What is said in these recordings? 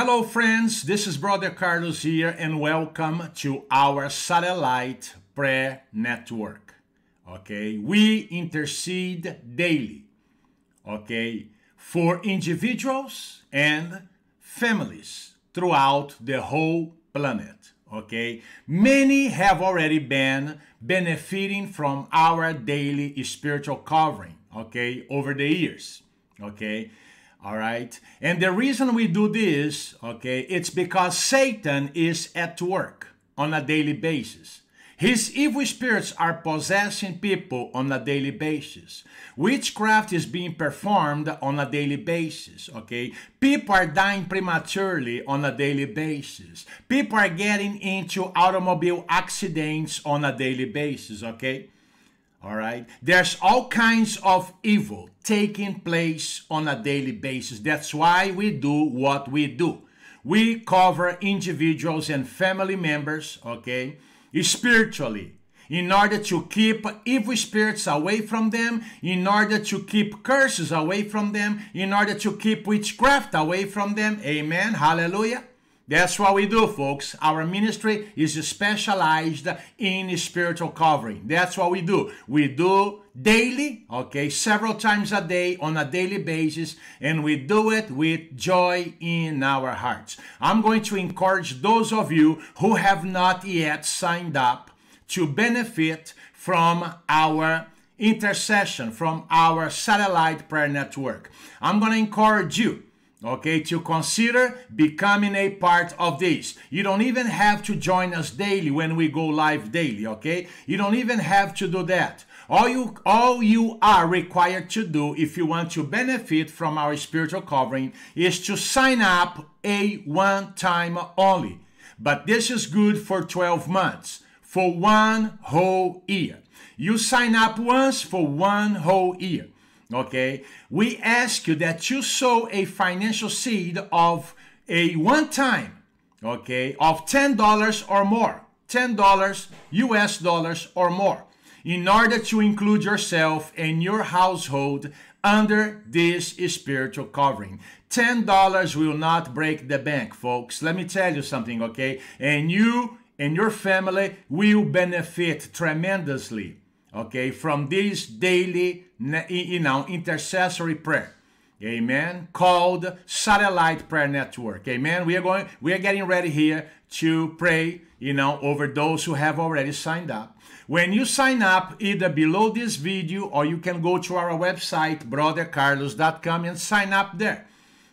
Hello, friends. This is Brother Carlos here, and welcome to our satellite prayer network. Okay, we intercede daily. Okay, for individuals and families throughout the whole planet. Okay, many have already been benefiting from our daily spiritual covering. Okay, over the years. Okay all right? And the reason we do this, okay, it's because Satan is at work on a daily basis. His evil spirits are possessing people on a daily basis. Witchcraft is being performed on a daily basis, okay? People are dying prematurely on a daily basis. People are getting into automobile accidents on a daily basis, okay? All right. There's all kinds of evil taking place on a daily basis. That's why we do what we do. We cover individuals and family members, okay, spiritually, in order to keep evil spirits away from them, in order to keep curses away from them, in order to keep witchcraft away from them. Amen. Hallelujah. That's what we do, folks. Our ministry is specialized in spiritual covering. That's what we do. We do daily, okay, several times a day on a daily basis, and we do it with joy in our hearts. I'm going to encourage those of you who have not yet signed up to benefit from our intercession, from our satellite prayer network. I'm going to encourage you okay, to consider becoming a part of this. You don't even have to join us daily when we go live daily, okay? You don't even have to do that. All you, all you are required to do if you want to benefit from our spiritual covering is to sign up a one time only. But this is good for 12 months, for one whole year. You sign up once for one whole year okay, we ask you that you sow a financial seed of a one time, okay, of $10 or more, $10 US dollars or more, in order to include yourself and your household under this spiritual covering. $10 will not break the bank, folks. Let me tell you something, okay? And you and your family will benefit tremendously okay, from this daily, you know, intercessory prayer. Amen. Called Satellite Prayer Network. Amen. We are going, we are getting ready here to pray, you know, over those who have already signed up. When you sign up, either below this video or you can go to our website, brothercarlos.com, and sign up there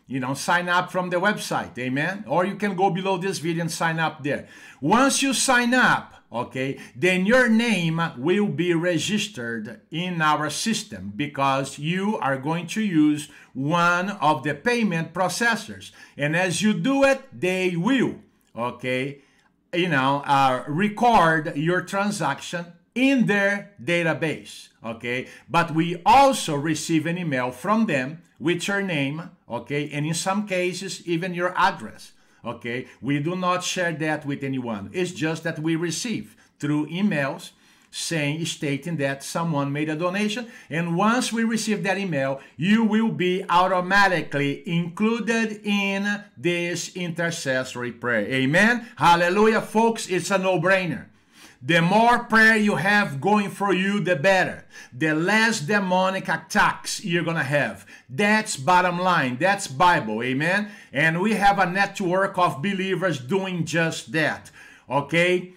you know, sign up from the website, amen? Or you can go below this video and sign up there. Once you sign up, okay, then your name will be registered in our system because you are going to use one of the payment processors. And as you do it, they will, okay, you know, uh, record your transaction in their database, okay? But we also receive an email from them with your name okay? And in some cases, even your address, okay? We do not share that with anyone. It's just that we receive through emails saying, stating that someone made a donation. And once we receive that email, you will be automatically included in this intercessory prayer. Amen? Hallelujah, folks. It's a no-brainer. The more prayer you have going for you, the better. The less demonic attacks you're going to have. That's bottom line. That's Bible. Amen. And we have a network of believers doing just that. Okay?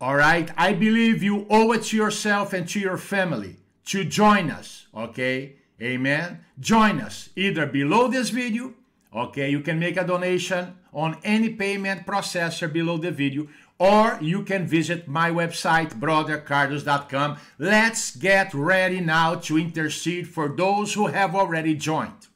All right? I believe you owe it to yourself and to your family to join us. Okay? Amen. Join us either below this video Okay, you can make a donation on any payment processor below the video, or you can visit my website, brothercardos.com. Let's get ready now to intercede for those who have already joined.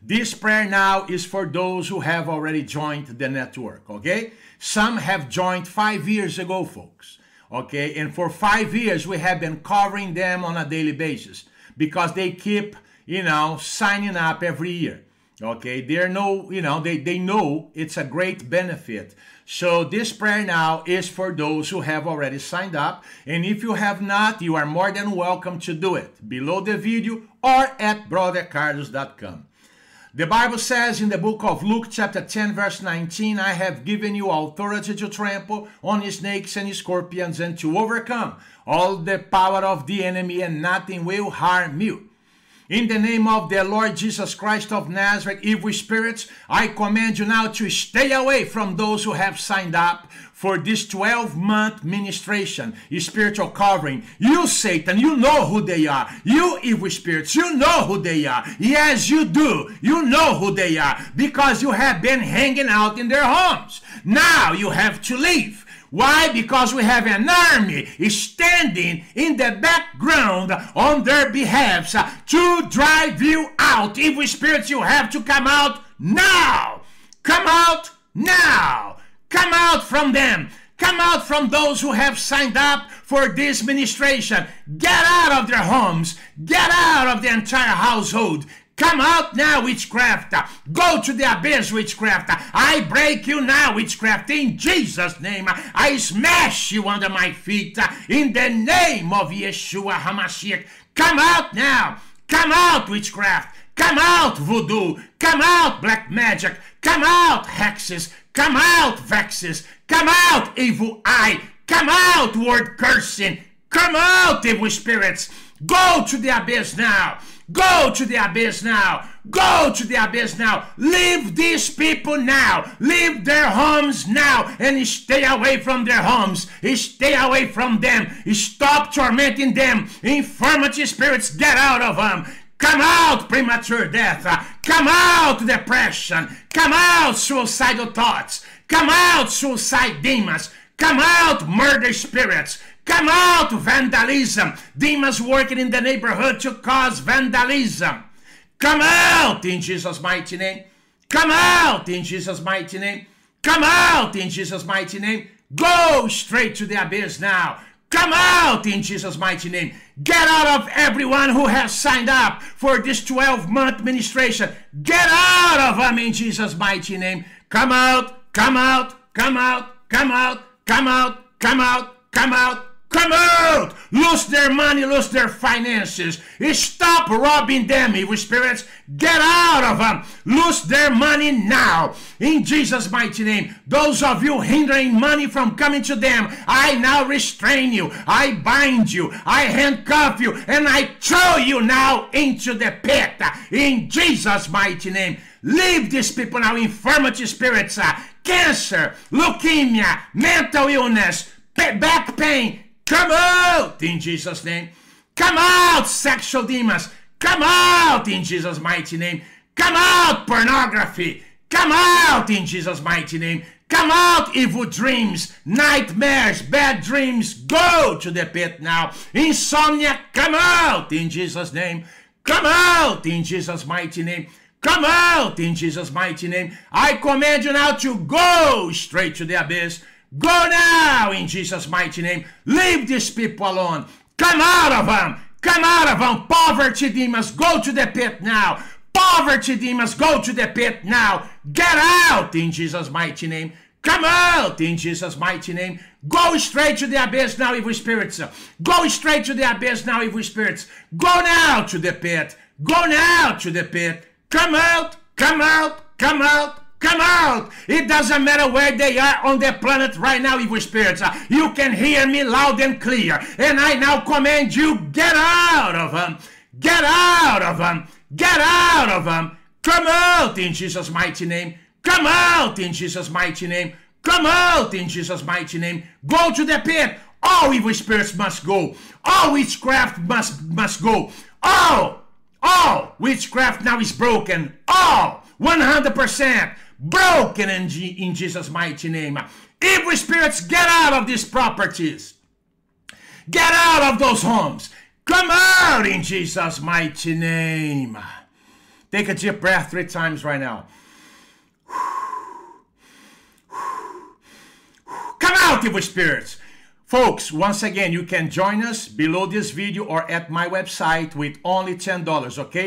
This prayer now is for those who have already joined the network, okay? Some have joined five years ago, folks, okay? And for five years, we have been covering them on a daily basis because they keep, you know, signing up every year okay they're no you know they they know it's a great benefit so this prayer now is for those who have already signed up and if you have not you are more than welcome to do it below the video or at brothercarlos.com the bible says in the book of luke chapter 10 verse 19 i have given you authority to trample on snakes and scorpions and to overcome all the power of the enemy and nothing will harm you in the name of the Lord Jesus Christ of Nazareth, evil spirits, I command you now to stay away from those who have signed up for this 12 month ministration, spiritual covering. You, Satan, you know who they are. You, evil spirits, you know who they are. Yes, you do. You know who they are because you have been hanging out in their homes. Now you have to leave. Why? Because we have an army standing in the background on their behalf uh, to drive you out. Evil spirits, you have to come out now. Come out now. Come out from them. Come out from those who have signed up for this ministration. Get out of their homes. Get out of the entire household. Come out now, witchcraft. Go to the abyss, witchcraft. I break you now, witchcraft. In Jesus' name, I smash you under my feet. In the name of Yeshua HaMashiach. Come out now. Come out, witchcraft. Come out, voodoo. Come out, black magic. Come out, hexes. Come out, vexes. Come out, evil eye. Come out, word cursing. Come out, evil spirits. Go to the abyss now. Go to the abyss now. Go to the abyss now. Leave these people now. Leave their homes now and stay away from their homes. Stay away from them. Stop tormenting them. Infirmity spirits, get out of them. Come out, premature death. Come out, depression. Come out, suicidal thoughts. Come out, suicide demons. Come out, murder spirits. Come out, vandalism! Demons working in the neighborhood to cause vandalism. Come out in Jesus' mighty name. Come out in Jesus' mighty name. Come out in Jesus' mighty name. Go straight to the abyss now. Come out in Jesus' mighty name. Get out of everyone who has signed up for this 12 month ministration. Get out of them in Jesus' mighty name. Come out, come out, come out, come out, come out, come out, come out come out, lose their money, lose their finances. Stop robbing them, evil spirits. Get out of them. Lose their money now. In Jesus' mighty name, those of you hindering money from coming to them, I now restrain you. I bind you. I handcuff you. And I throw you now into the pit. In Jesus' mighty name. Leave these people now, infirmity spirits, uh, cancer, leukemia, mental illness, back pain, Come out in Jesus' name. Come out, sexual demons. Come out in Jesus' mighty name. Come out, pornography. Come out in Jesus' mighty name. Come out, evil dreams, nightmares, bad dreams. Go to the pit now. Insomnia, come out in Jesus' name. Come out in Jesus' mighty name. Come out in Jesus' mighty name. I command you now to go straight to the abyss. Go now in Jesus' mighty name. Leave these people alone. Come out of them. Come out of them. Poverty demons, go to the pit now. Poverty demons, go to the pit now. Get out in Jesus' mighty name. Come out in Jesus' mighty name. Go straight to the abyss now, evil spirits. Go straight to the abyss now, evil spirits. Go now to the pit. Go now to the pit. Come out, come out, come out, Come out! It doesn't matter where they are on the planet right now, evil spirits. You can hear me loud and clear. And I now command you, get out of them! Um, get out of them! Um, get out of them! Um, come out in Jesus' mighty name! Come out in Jesus' mighty name! Come out in Jesus' mighty name! Go to the pit! All evil spirits must go! All witchcraft must, must go! All! All witchcraft now is broken! All! 100%! broken in, G in Jesus' mighty name. Evil spirits, get out of these properties. Get out of those homes. Come out in Jesus' mighty name. Take a deep breath three times right now. Come out, evil spirits. Folks, once again, you can join us below this video or at my website with only $10, okay?